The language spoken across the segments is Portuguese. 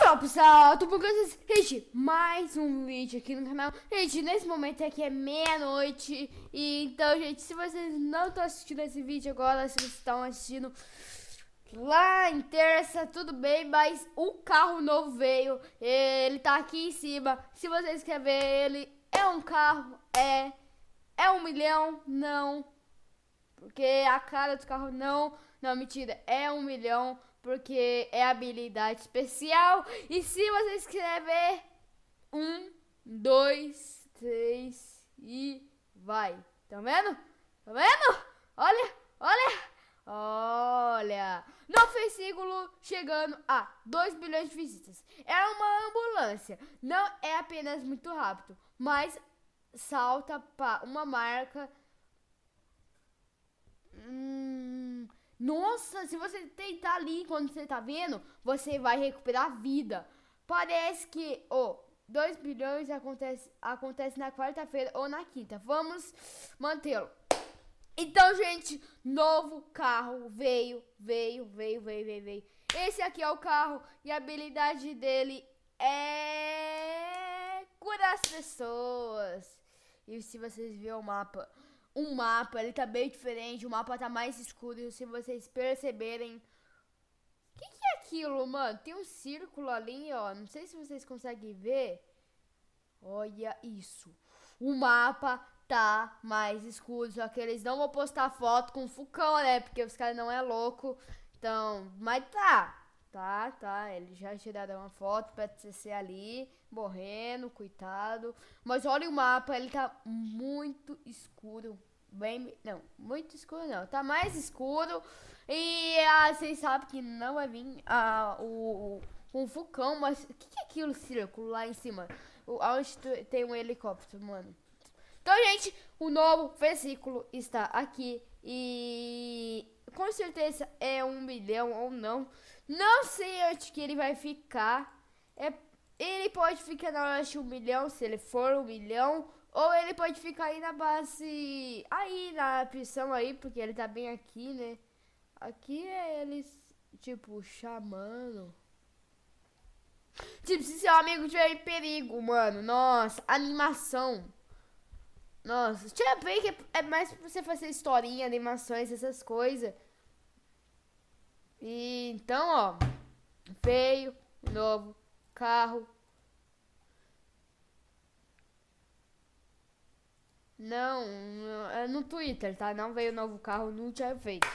Bom pessoal, tô com vocês, gente, mais um vídeo aqui no canal Gente, nesse momento aqui é meia-noite Então, gente, se vocês não estão assistindo esse vídeo agora Se vocês estão assistindo lá em terça, tudo bem Mas o um carro novo veio Ele tá aqui em cima Se vocês querem ver ele, é um carro, é É um milhão, não Porque a cara do carro não Não, mentira, é um milhão porque é habilidade especial. E se você escrever um, dois, três e vai. Tá vendo? Tá vendo? Olha, olha, olha. No fascículo chegando a 2 bilhões de visitas. É uma ambulância. Não é apenas muito rápido, mas salta para uma marca. Hum, nossa, se você tentar ali quando você tá vendo, você vai recuperar vida. Parece que o oh, 2 bilhões acontece, acontece na quarta-feira ou na quinta. Vamos mantê-lo. Então, gente, novo carro veio, veio, veio, veio, veio, veio. Esse aqui é o carro e a habilidade dele é curar as pessoas. E se vocês viram o mapa, um mapa, ele tá bem diferente, o mapa tá mais escuro, se vocês perceberem. O que, que é aquilo, mano? Tem um círculo ali, ó, não sei se vocês conseguem ver. Olha isso. O mapa tá mais escuro, só que eles não vão postar foto com o Fucão, né? Porque os caras não é louco. Então, mas tá. Tá, tá. Eles já tiraram uma foto pra TCC ali, morrendo, coitado. Mas olha o mapa, ele tá muito escuro bem. Não, muito escuro não. Tá mais escuro. E ah, vocês sabem que não vai vir ah, o, o, um vulcão, mas. O que, que é aquilo círculo lá em cima? O, onde tem um helicóptero, mano. Então, gente, o novo versículo está aqui. E com certeza é um milhão ou não. Não sei onde que ele vai ficar. É, ele pode ficar na hora de um milhão, se ele for um milhão. Ou ele pode ficar aí na base. Aí, na prisão aí, porque ele tá bem aqui, né? Aqui é eles, tipo, chamando. Tipo, se seu amigo tiver em perigo, mano. Nossa, animação. Nossa, tinha bem que é mais pra você fazer historinha, animações, essas coisas. E então, ó. Veio, novo, carro, Não, é no Twitter, tá? Não veio novo carro, não tinha feito.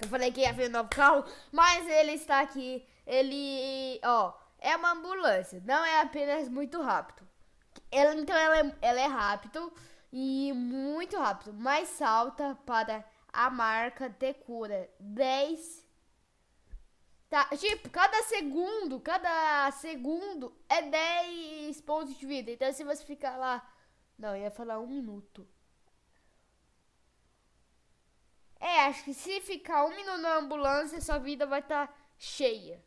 Eu falei que ia vir o novo carro, mas ele está aqui. Ele, ó, é uma ambulância, não é apenas muito rápido. Ela, então ela é, ela é rápido e muito rápido, mas salta para a marca de cura 10 Tá, tipo, cada segundo, cada segundo é 10 pontos de vida. Então se você ficar lá não, ia falar um minuto. É, acho que se ficar um minuto na ambulância, sua vida vai estar tá cheia.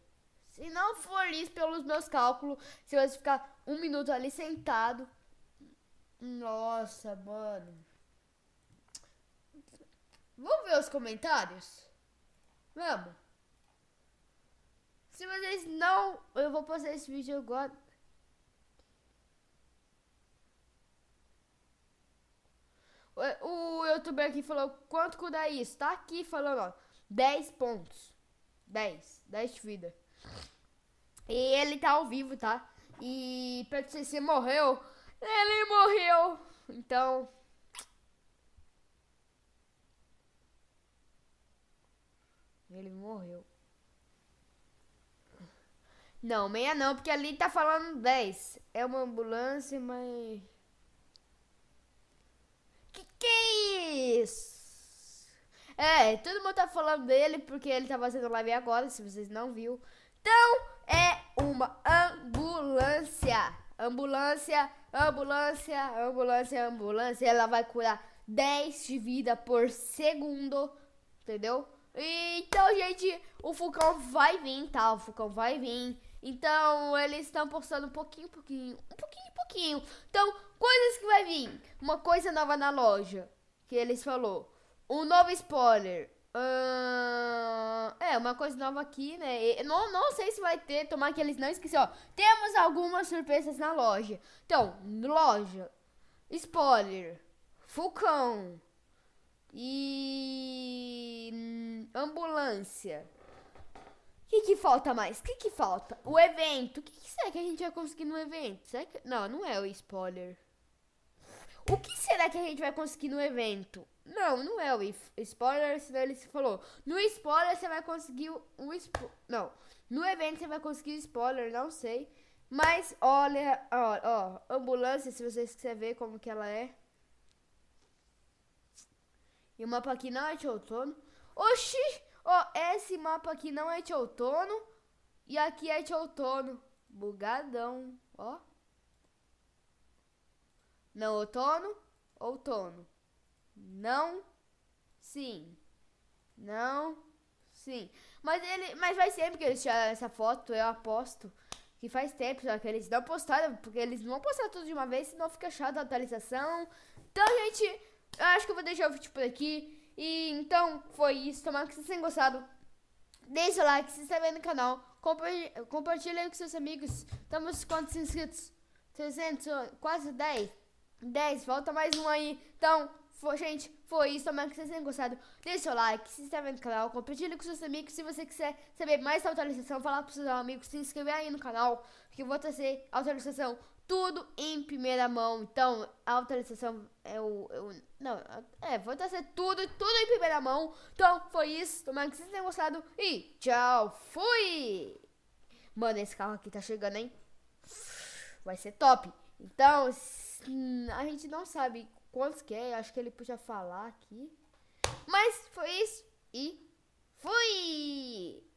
Se não for isso, pelos meus cálculos, se você ficar um minuto ali sentado. Nossa, mano. Vamos ver os comentários? Vamos. Se vocês não. Eu vou postar esse vídeo agora. O youtuber aqui falou quanto que dá isso? Tá aqui falando, ó. 10 pontos. 10. 10 de vida. E ele tá ao vivo, tá? E pra Pedro CC morreu. Ele morreu. Então. Ele morreu. Não, meia não, porque ali tá falando 10. É uma ambulância, mas. É, todo mundo tá falando dele porque ele tá fazendo live agora, se vocês não viu. Então, é uma ambulância. Ambulância, ambulância, ambulância, ambulância. Ela vai curar 10 de vida por segundo, entendeu? então, gente, o Fulcão vai vir, tá? O Fulcão vai vir. Então, eles estão postando um pouquinho, pouquinho, um pouquinho, pouquinho. Então, coisas que vai vir. Uma coisa nova na loja que eles falou. Um novo spoiler. Uh, é, uma coisa nova aqui, né? E não, não sei se vai ter, tomar que eles não esqueçam. Ó, temos algumas surpresas na loja. Então, loja. Spoiler. Fulcão. E. Hum, ambulância. O que, que falta mais? O que, que falta? O evento. O que, que será que a gente vai conseguir no evento? Será que. Não, não é o spoiler. O que será que a gente vai conseguir no evento? Não, não é o spoiler, senão ele se falou. No spoiler você vai conseguir um spo... Não, no evento você vai conseguir spoiler, não sei. Mas olha, ó, ó, ambulância, se vocês quiserem ver como que ela é. E o mapa aqui não é de outono. Oxi! Ó, esse mapa aqui não é de outono. E aqui é de outono. Bugadão, ó. Não outono, outono. Não, sim. Não, sim. Mas ele, mas faz tempo que eles tiraram essa foto, eu aposto. Que faz tempo só que eles não postaram, porque eles não postaram tudo de uma vez, senão fica chato a atualização. Então, gente, eu acho que eu vou deixar o vídeo por aqui. E então foi isso. Tomara que vocês tenham gostado. Deixe o like, se inscreve no canal. Compartilhe, compartilhe com seus amigos. Estamos quantos inscritos? 300, quase 10. 10. Volta mais um aí. Então, foi, gente, foi isso. Espero que vocês tenham gostado. Deixe seu like, se inscreve no canal, compartilhe com seus amigos. Se você quiser saber mais da atualização, falar para seus amigos, se inscrever aí no canal, que eu vou trazer a atualização tudo em primeira mão. Então, a atualização é, é o. não, é, vou trazer tudo, tudo em primeira mão. Então, foi isso. Espero que vocês tenham gostado e tchau. Fui! Mano, esse carro aqui tá chegando, hein? Vai ser top. Então, Hum, a gente não sabe quantos que é, acho que ele podia falar aqui. Mas foi isso e fui!